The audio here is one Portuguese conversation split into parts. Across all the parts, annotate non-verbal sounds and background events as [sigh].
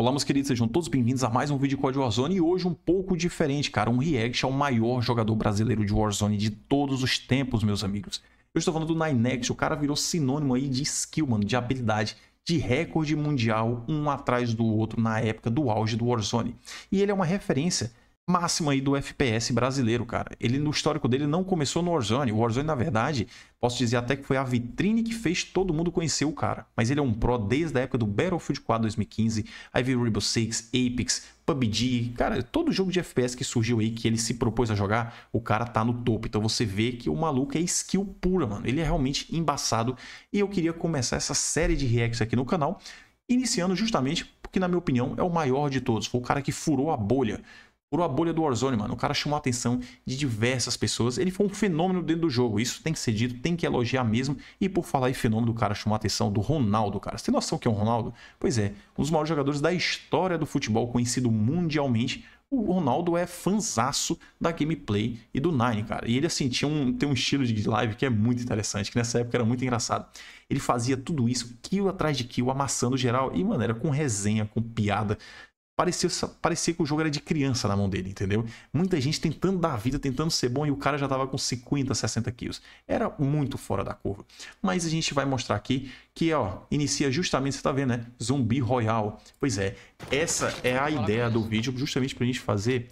Olá meus queridos, sejam todos bem-vindos a mais um vídeo de Código Warzone e hoje um pouco diferente, cara, um react ao maior jogador brasileiro de Warzone de todos os tempos, meus amigos. Eu estou falando do Ninex, o cara virou sinônimo aí de skill, mano, de habilidade, de recorde mundial, um atrás do outro na época do auge do Warzone. E ele é uma referência máxima aí do FPS brasileiro, cara. Ele no histórico dele não começou no Warzone. O Warzone, na verdade, posso dizer até que foi a vitrine que fez todo mundo conhecer o cara. Mas ele é um pro desde a época do Battlefield 4 2015, Ivy Rebel 6, Apex, PUBG, cara, todo jogo de FPS que surgiu aí que ele se propôs a jogar, o cara tá no topo. Então você vê que o maluco é skill pura, mano. Ele é realmente embaçado. E eu queria começar essa série de reacts aqui no canal, iniciando justamente porque na minha opinião é o maior de todos, foi o cara que furou a bolha Furou a bolha do Warzone, mano. O cara chamou a atenção de diversas pessoas. Ele foi um fenômeno dentro do jogo. Isso tem que ser dito, tem que elogiar mesmo. E por falar em fenômeno, o cara chamou a atenção do Ronaldo, cara. Você tem noção que é um Ronaldo? Pois é, um dos maiores jogadores da história do futebol, conhecido mundialmente o Ronaldo é fanzaço da gameplay e do Nine, cara. E ele, assim, tinha um, tem um estilo de live que é muito interessante, que nessa época era muito engraçado. Ele fazia tudo isso, kill atrás de kill, amassando geral. E, mano, era com resenha, com piada parecia, parecia que o jogo era de criança na mão dele, entendeu? Muita gente tentando dar vida, tentando ser bom e o cara já tava com 50, 60 quilos. Era muito fora da curva. Mas a gente vai mostrar aqui que, ó, inicia justamente, você tá vendo, né? Zumbi Royal. Pois é, essa é a ideia do vídeo, justamente pra gente fazer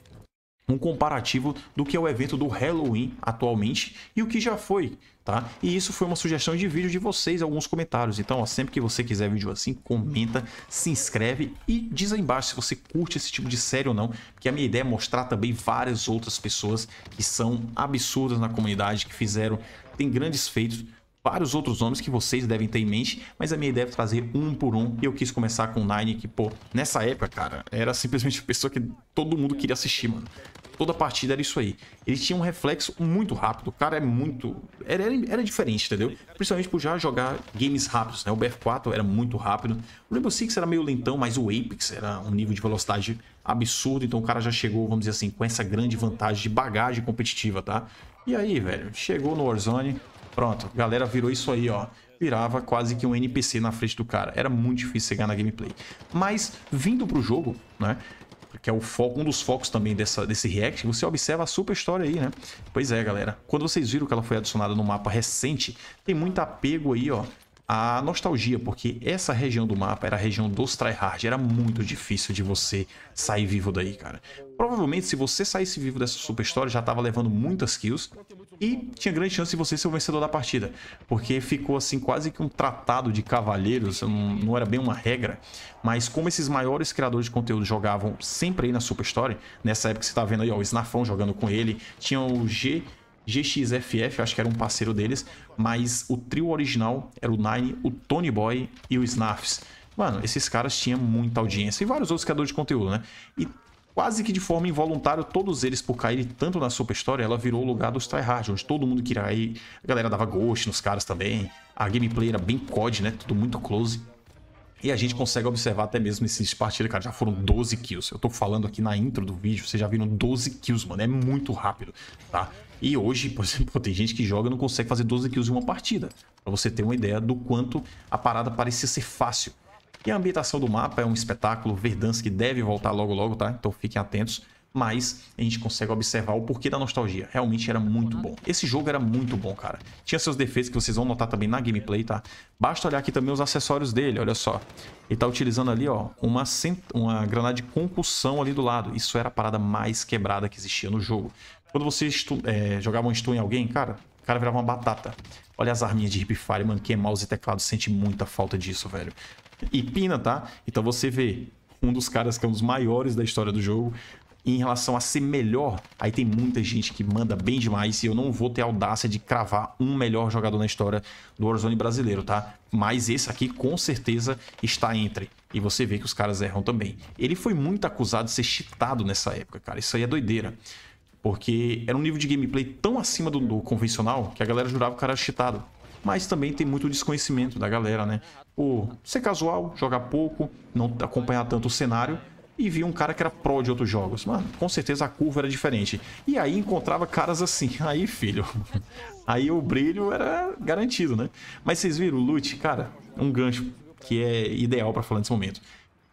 um comparativo do que é o evento do Halloween atualmente e o que já foi, tá? E isso foi uma sugestão de vídeo de vocês, alguns comentários. Então, ó, sempre que você quiser vídeo assim, comenta, se inscreve e diz aí embaixo se você curte esse tipo de série ou não, porque a minha ideia é mostrar também várias outras pessoas que são absurdas na comunidade, que fizeram, tem grandes feitos vários outros nomes que vocês devem ter em mente, mas a minha ideia é trazer um por um. E eu quis começar com o Nine, que, pô, nessa época, cara, era simplesmente a pessoa que todo mundo queria assistir, mano. Toda partida era isso aí. Ele tinha um reflexo muito rápido. O cara é muito. Era, era, era diferente, entendeu? Principalmente por já jogar games rápidos, né? O BF4 era muito rápido. O Rainbow Six era meio lentão, mas o Apex era um nível de velocidade absurdo. Então o cara já chegou, vamos dizer assim, com essa grande vantagem de bagagem competitiva, tá? E aí, velho, chegou no Warzone, Pronto, galera virou isso aí, ó. Virava quase que um NPC na frente do cara. Era muito difícil chegar na gameplay. Mas, vindo pro jogo, né? que é o foco, um dos focos também dessa, desse React, você observa a super história aí, né? Pois é, galera. Quando vocês viram que ela foi adicionada no mapa recente, tem muito apego aí, ó, a nostalgia, porque essa região do mapa era a região dos tryhard, era muito difícil de você sair vivo daí, cara. Provavelmente, se você saísse vivo dessa super história, já tava levando muitas kills e tinha grande chance de você ser o vencedor da partida, porque ficou assim quase que um tratado de cavalheiros, não, não era bem uma regra, mas como esses maiores criadores de conteúdo jogavam sempre aí na super história, nessa época você tá vendo aí, ó, o Snafão jogando com ele, tinha o G GXFF, acho que era um parceiro deles, mas o trio original era o Nine, o Tony Boy e o Snaffs. Mano, esses caras tinham muita audiência e vários outros criadores de conteúdo, né? E quase que de forma involuntária, todos eles, por caírem tanto na Super História, ela virou o lugar dos tryhard, onde todo mundo queria ir. A galera dava ghost nos caras também. A gameplay era bem COD, né? Tudo muito close. E a gente consegue observar até mesmo nesses partidas, cara, já foram 12 kills. Eu tô falando aqui na intro do vídeo, vocês já viram 12 kills, mano, é muito rápido, tá? E hoje, por [laughs] exemplo, tem gente que joga e não consegue fazer 12 kills em uma partida. Pra você ter uma ideia do quanto a parada parecia ser fácil. E a ambientação do mapa é um espetáculo, Verdansk deve voltar logo logo, tá? Então fiquem atentos mas a gente consegue observar o porquê da nostalgia. Realmente era muito bom. Esse jogo era muito bom, cara. Tinha seus defeitos que vocês vão notar também na gameplay, tá? Basta olhar aqui também os acessórios dele, olha só. Ele tá utilizando ali, ó, uma, cent... uma granada de concussão ali do lado. Isso era a parada mais quebrada que existia no jogo. Quando você estu... é, jogava um stun em alguém, cara, o cara virava uma batata. Olha as arminhas de hipfire, mano. Que é mouse e teclado sente muita falta disso, velho. E pina, tá? Então você vê um dos caras que é um dos maiores da história do jogo, em relação a ser melhor, aí tem muita gente que manda bem demais e eu não vou ter audácia de cravar um melhor jogador na história do Warzone brasileiro, tá? Mas esse aqui com certeza está entre. E você vê que os caras erram também. Ele foi muito acusado de ser cheatado nessa época, cara. Isso aí é doideira. Porque era um nível de gameplay tão acima do, do convencional que a galera jurava que o cara era cheatado mas também tem muito desconhecimento da galera, né? Por ser casual, jogar pouco, não acompanhar tanto o cenário e via um cara que era pro de outros jogos. Mano, com certeza a curva era diferente. E aí encontrava caras assim. [laughs] Aí, filho. [laughs] Aí o brilho era garantido, né? Mas vocês viram o loot? Cara, um gancho que é ideal para falar nesse momento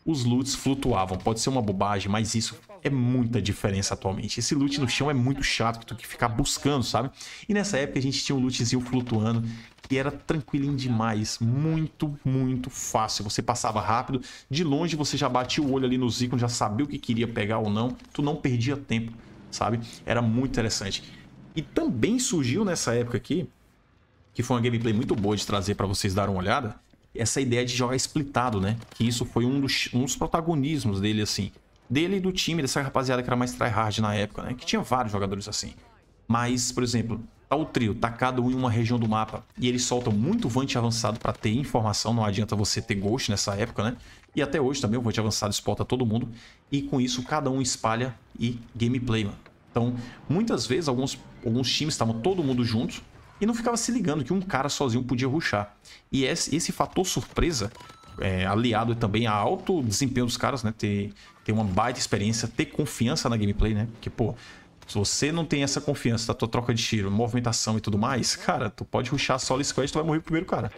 os loots flutuavam. Pode ser uma bobagem, mas isso é muita diferença atualmente. Esse loot no chão é muito chato, que tu tem que ficar buscando, sabe? E nessa época a gente tinha um lootzinho flutuando, que era tranquilinho demais, muito, muito fácil. Você passava rápido, de longe você já batia o olho ali nos ícones, já sabia o que queria pegar ou não, tu não perdia tempo, sabe? Era muito interessante. E também surgiu nessa época aqui, que foi uma gameplay muito boa de trazer para vocês darem uma olhada, essa ideia de jogar splitado, né? Que isso foi um dos, um dos protagonismos dele, assim. Dele e do time, dessa rapaziada que era mais tryhard na época, né? Que tinha vários jogadores assim. Mas, por exemplo, tá o trio tá cada um em uma região do mapa e eles soltam muito vante avançado para ter informação, não adianta você ter ghost nessa época, né? E até hoje também o vante avançado exporta todo mundo e com isso cada um espalha e gameplay, mano. Então, muitas vezes alguns, alguns times estavam todo mundo juntos e não ficava se ligando que um cara sozinho podia ruxar. E esse, esse fator surpresa, é, aliado também a alto desempenho dos caras, né? Ter, ter uma baita experiência, ter confiança na gameplay, né? Porque, pô, se você não tem essa confiança da tua troca de tiro, movimentação e tudo mais, cara, tu pode ruxar solo squad e tu vai morrer primeiro, cara.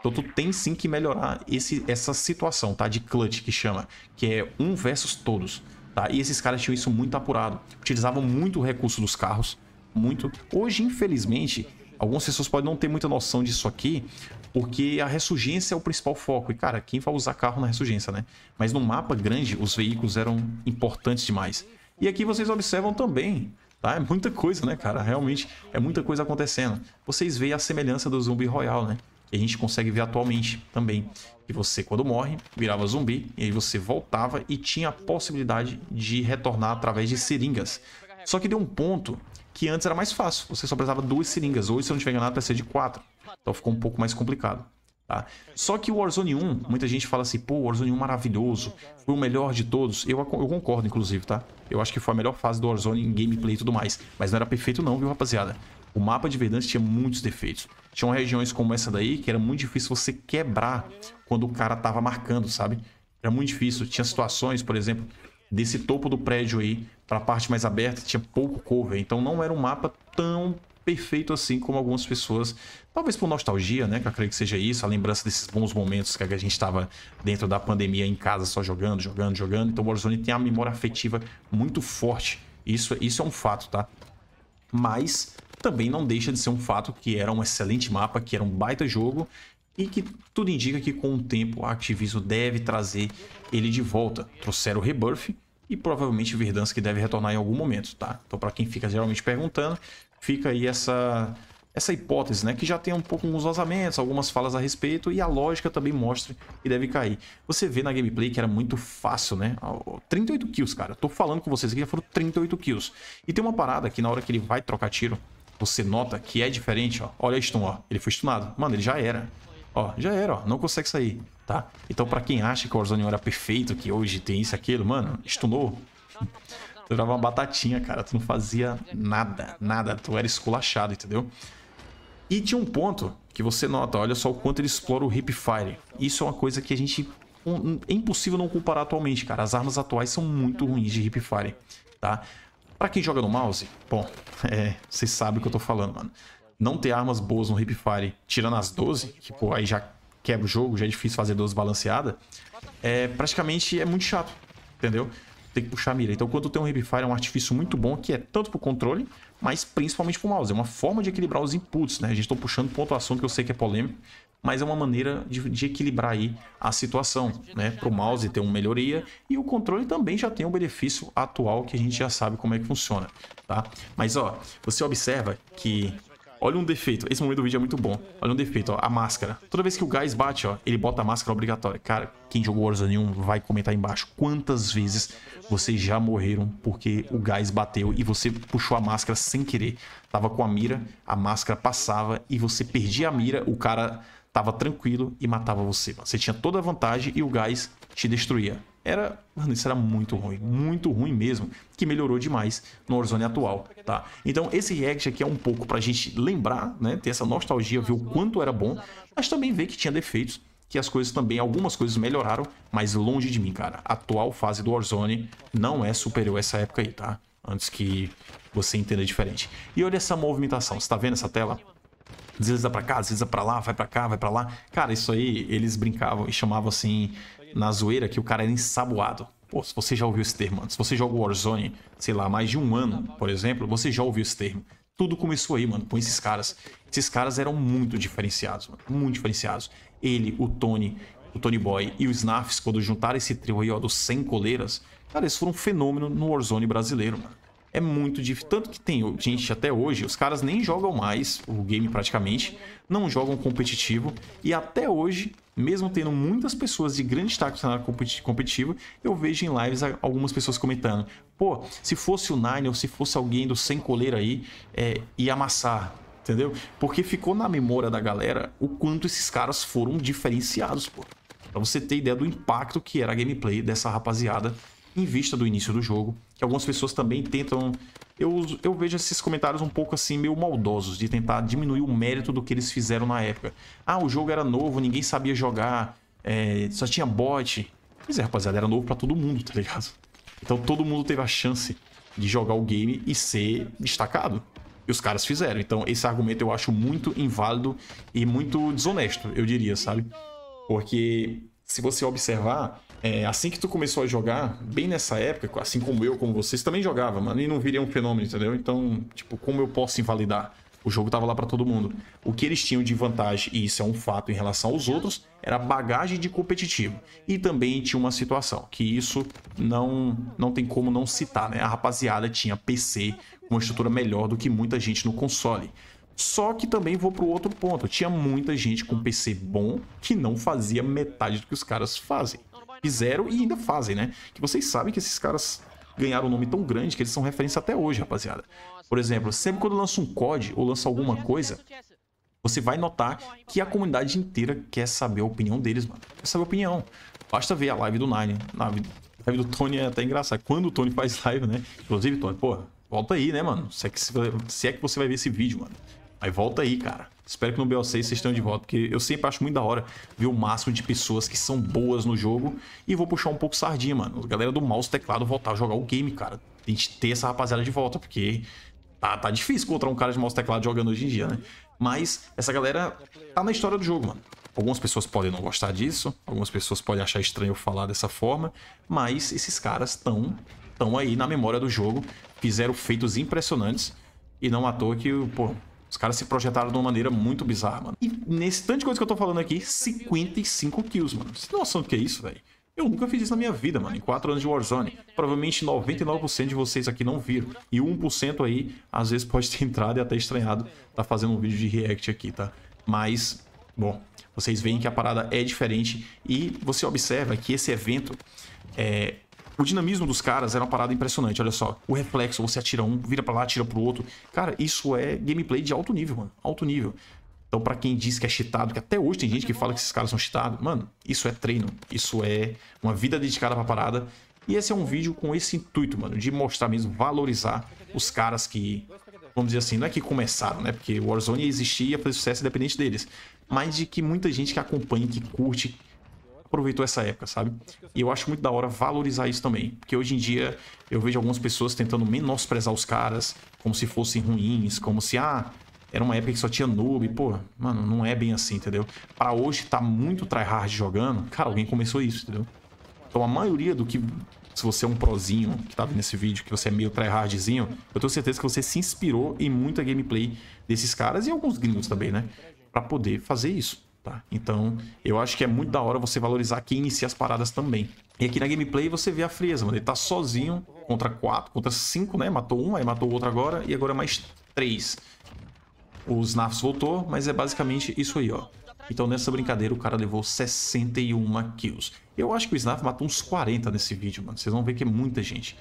Então tu tem sim que melhorar esse, essa situação, tá? De clutch, que chama. Que é um versus todos, tá? E esses caras tinham isso muito apurado. Utilizavam muito o recurso dos carros, muito. Hoje, infelizmente, algumas pessoas podem não ter muita noção disso aqui, porque a ressurgência é o principal foco. E, cara, quem vai usar carro na ressurgência, né? Mas no mapa grande, os veículos eram importantes demais. E aqui vocês observam também, tá? É muita coisa, né, cara? Realmente é muita coisa acontecendo. Vocês veem a semelhança do Zumbi Royal, né? Que a gente consegue ver atualmente também. Que você, quando morre, virava zumbi, e aí você voltava e tinha a possibilidade de retornar através de seringas. Só que deu um ponto que antes era mais fácil. Você só precisava duas seringas. Hoje, se eu não tiver enganado, precisa de quatro. Então ficou um pouco mais complicado. Tá? Só que o Warzone 1, muita gente fala assim, pô, Warzone 1 é maravilhoso, foi o melhor de todos. Eu, eu concordo, inclusive, tá? Eu acho que foi a melhor fase do Warzone em gameplay e tudo mais. Mas não era perfeito não, viu, rapaziada? O mapa de Verdansk tinha muitos defeitos. Tinham regiões como essa daí que era muito difícil você quebrar quando o cara tava marcando, sabe? Era muito difícil. Tinha situações, por exemplo, desse topo do prédio aí para a parte mais aberta, tinha pouco cover, então não era um mapa tão perfeito assim como algumas pessoas, talvez por nostalgia, né, que eu creio que seja isso, a lembrança desses bons momentos que a gente estava dentro da pandemia em casa só jogando, jogando, jogando. Então o Warzone tem uma memória afetiva muito forte. Isso, isso é um fato, tá? Mas também não deixa de ser um fato que era um excelente mapa, que era um baita jogo e que tudo indica que com o tempo a Activision deve trazer ele de volta. Trouxeram o Rebirth e provavelmente Verdansk deve retornar em algum momento, tá? Então para quem fica geralmente perguntando, fica aí essa essa hipótese, né, que já tem um pouco uns vazamentos, algumas falas a respeito e a lógica também mostra que deve cair. Você vê na gameplay que era muito fácil, né? 38 kills, cara. Eu tô falando com vocês aqui, já foram 38 kills. E tem uma parada que na hora que ele vai trocar tiro, você nota que é diferente, ó. Olha a stun, ó. Ele foi stunado. Mano, ele já era. Ó, já era, ó. Não consegue sair, tá? Então, pra quem acha que o Warzone era perfeito, que hoje tem isso aquilo, mano, estunou. Tu era uma batatinha, cara. Tu não fazia nada, nada. Tu era esculachado, entendeu? E tinha um ponto que você nota, olha só o quanto ele explora o hipfire. Isso é uma coisa que a gente... Um, é impossível não comparar atualmente, cara. As armas atuais são muito ruins de hipfire, tá? Pra quem joga no mouse, bom, [laughs] é, vocês sabem o que eu tô falando, mano não ter armas boas no Hipfire, tirando as 12, que pô, aí já quebra o jogo, já é difícil fazer 12 balanceada, é, praticamente é muito chato, entendeu? Tem que puxar a mira. Então quando tem um Hipfire é um artifício muito bom, que é tanto pro controle, mas principalmente pro mouse. É uma forma de equilibrar os inputs, né? A gente tá puxando ponto assunto que eu sei que é polêmico, mas é uma maneira de, de, equilibrar aí a situação, né? Para o mouse ter uma melhoria e o controle também já tem um benefício atual que a gente já sabe como é que funciona, tá? Mas ó, você observa que Olha um defeito. Esse momento do vídeo é muito bom. Olha um defeito, ó. A máscara. Toda vez que o gás bate, ó, ele bota a máscara obrigatória. Cara, quem jogou Warzone 1 vai comentar aí embaixo quantas vezes vocês já morreram porque o gás bateu e você puxou a máscara sem querer. Tava com a mira, a máscara passava e você perdia a mira, o cara tava tranquilo e matava você. Você tinha toda a vantagem e o gás te destruía era, mano, isso era muito ruim, muito ruim mesmo, que melhorou demais no Warzone atual, tá? Então esse react aqui é um pouco pra gente lembrar, né, ter essa nostalgia, ver o quanto era bom, mas também ver que tinha defeitos, que as coisas também, algumas coisas melhoraram, mas longe de mim, cara. A atual fase do Warzone não é superior a essa época aí, tá? Antes que você entenda diferente. E olha essa movimentação, você tá vendo essa tela? Desliza pra cá, desliza pra lá, vai pra cá, vai pra lá. Cara, isso aí eles brincavam e chamavam assim na zoeira que o cara era é ensaboado. Pô, se você já ouviu esse termo, se você joga Warzone, sei lá, mais de um ano, por exemplo, você já ouviu esse termo. Tudo começou aí, mano, com esses caras. Esses caras eram muito diferenciados, mano, muito diferenciados. Ele, o Tony, o Tony Boy e o Snaffs, quando juntaram esse trio aí, ó, dos 100 coleiras, cara, eles foram um fenômeno no Warzone brasileiro, mano é muito difícil. Tanto que tem gente até hoje, os caras nem jogam mais o game praticamente, não jogam competitivo, e até hoje, mesmo tendo muitas pessoas de grande destaque no cenário competitivo, eu vejo em lives algumas pessoas comentando: pô, se fosse o Nine ou se fosse alguém do sem coleira aí, é, ia amassar. Entendeu? Porque ficou na memória da galera o quanto esses caras foram diferenciados, pô. Pra você ter ideia do impacto que era a gameplay dessa rapaziada em vista do início do jogo, que algumas pessoas também tentam... Eu, eu vejo esses comentários um pouco assim, meio maldosos, de tentar diminuir o mérito do que eles fizeram na época. Ah, o jogo era novo, ninguém sabia jogar, é, só tinha bot. Pois é, rapaziada, era novo pra todo mundo, tá ligado? Então todo mundo teve a chance de jogar o game e ser destacado. E os caras fizeram. Então esse argumento eu acho muito inválido e muito desonesto, eu diria, sabe? Porque se você observar, é, assim que tu começou a jogar, bem nessa época, assim como eu, como vocês, também jogava, mano, e não viria um fenômeno, entendeu? Então, tipo, como eu posso invalidar? O jogo tava lá para todo mundo. O que eles tinham de vantagem, e isso é um fato em relação aos outros, era bagagem de competitivo. E também tinha uma situação, que isso não, não tem como não citar, né? A rapaziada tinha PC com uma estrutura melhor do que muita gente no console. Só que também vou pro outro ponto. Tinha muita gente com PC bom que não fazia metade do que os caras fazem fizeram e ainda fazem, né? Que vocês sabem que esses caras ganharam um nome tão grande que eles são referência até hoje, rapaziada. Por exemplo, sempre quando lança um COD ou lança alguma coisa, você vai notar que a comunidade inteira quer saber a opinião deles, mano. Quer saber a opinião. Basta ver a live do Nine. A live do Tony é até engraçada. Quando o Tony faz live, né? Inclusive, Tony, porra, volta aí, né, mano? Se é que, se é que você vai ver esse vídeo, mano. Aí volta aí, cara. Espero que no BO6 vocês estejam de volta, porque eu sempre acho muito da hora ver o máximo de pessoas que são boas no jogo. E vou puxar um pouco sardinha, mano. A galera do mouse teclado voltar a jogar o game, cara. Tem gente ter essa rapaziada de volta, porque tá, tá difícil encontrar um cara de mouse teclado jogando hoje em dia, né? Mas essa galera tá na história do jogo, mano. Algumas pessoas podem não gostar disso, algumas pessoas podem achar estranho falar dessa forma, mas esses caras estão tão aí na memória do jogo, fizeram feitos impressionantes e não à toa que, pô, os caras se projetaram de uma maneira muito bizarra, mano. E nesse tanto de coisa que eu tô falando aqui, 55 kills, mano. Você tem noção do que é isso, velho? Eu nunca fiz isso na minha vida, mano, em 4 anos de Warzone. Provavelmente 99% de vocês aqui não viram. E 1% aí, às vezes, pode ter entrado e até estranhado tá fazendo um vídeo de react aqui, tá? Mas, bom, vocês veem que a parada é diferente e você observa que esse evento é, o dinamismo dos caras era uma parada impressionante, olha só. O reflexo, você atira um, vira para lá, atira pro outro. Cara, isso é gameplay de alto nível, mano. Alto nível. Então, para quem diz que é cheatado, que até hoje tem gente que fala que esses caras são cheatados, mano, isso é treino. Isso é uma vida dedicada pra parada. E esse é um vídeo com esse intuito, mano, de mostrar mesmo, valorizar os caras que, vamos dizer assim, não é que começaram, né? Porque Warzone existia, ia fazer sucesso independente deles. Mas de que muita gente que acompanha, que curte, aproveitou essa época, sabe? E eu acho muito da hora valorizar isso também. Porque hoje em dia eu vejo algumas pessoas tentando menosprezar os caras, como se fossem ruins, como se, ah, era uma época que só tinha noob. Pô, mano, não é bem assim, entendeu? Para hoje tá muito tryhard jogando. Cara, alguém começou isso, entendeu? Então a maioria do que. Se você é um prozinho que tá vendo esse vídeo, que você é meio tryhardzinho, eu tenho certeza que você se inspirou em muita gameplay desses caras e alguns gringos também, né? Pra poder fazer isso. Tá? Então, eu acho que é muito da hora você valorizar quem inicia as paradas também. E aqui na gameplay você vê a frieza, mano. Ele tá sozinho contra quatro, contra cinco, né? Matou um, aí matou o outro agora, e agora mais três. Os Nafs voltou, mas é basicamente isso aí, ó. Então nessa brincadeira o cara levou 61 kills. Eu acho que o Snaf matou uns 40 nesse vídeo, mano. Vocês vão ver que é muita gente.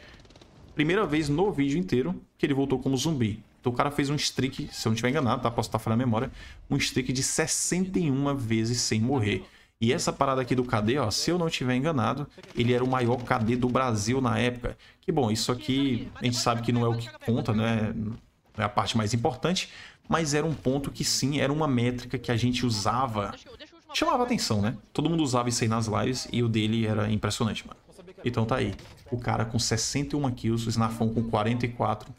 Primeira vez no vídeo inteiro que ele voltou como zumbi. Então o cara fez um streak, se eu não estiver enganado, tá? Posso estar falando a memória. Um streak de 61 vezes sem morrer. E essa parada aqui do KD, ó, se eu não estiver enganado, ele era o maior KD do Brasil na época. Que bom, isso aqui a gente sabe que não é o que conta, né? Não é a parte mais importante, mas era um ponto que sim, era uma métrica que a gente usava. Chamava atenção, né? Todo mundo usava isso aí nas lives e o dele era impressionante, mano. Então tá aí. O cara com 61 kills, o Snafon com 44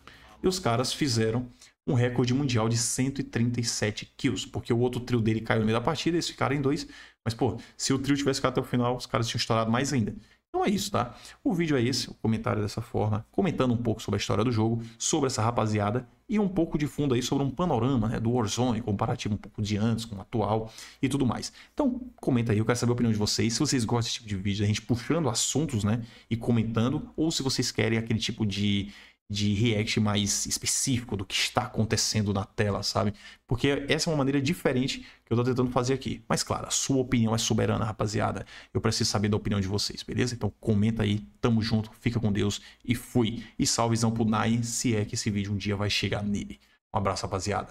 e os caras fizeram um recorde mundial de 137 kills, porque o outro trio dele caiu no meio da partida, eles ficaram em dois. Mas, pô, se o trio tivesse ficado até o final, os caras tinham estourado mais ainda. Então é isso, tá? O vídeo é esse, o comentário é dessa forma, comentando um pouco sobre a história do jogo, sobre essa rapaziada e um pouco de fundo aí sobre um panorama né, do Warzone, comparativo um pouco de antes com o atual e tudo mais. Então comenta aí, eu quero saber a opinião de vocês, se vocês gostam desse tipo de vídeo, a gente puxando assuntos, né, e comentando, ou se vocês querem aquele tipo de de react mais específico do que está acontecendo na tela, sabe? Porque essa é uma maneira diferente que eu estou tentando fazer aqui. Mas claro, a sua opinião é soberana, rapaziada. Eu preciso saber da opinião de vocês, beleza? Então comenta aí, tamo junto, fica com Deus e fui. E salvezão pro Nine, se é que esse vídeo um dia vai chegar nele. Um abraço, rapaziada.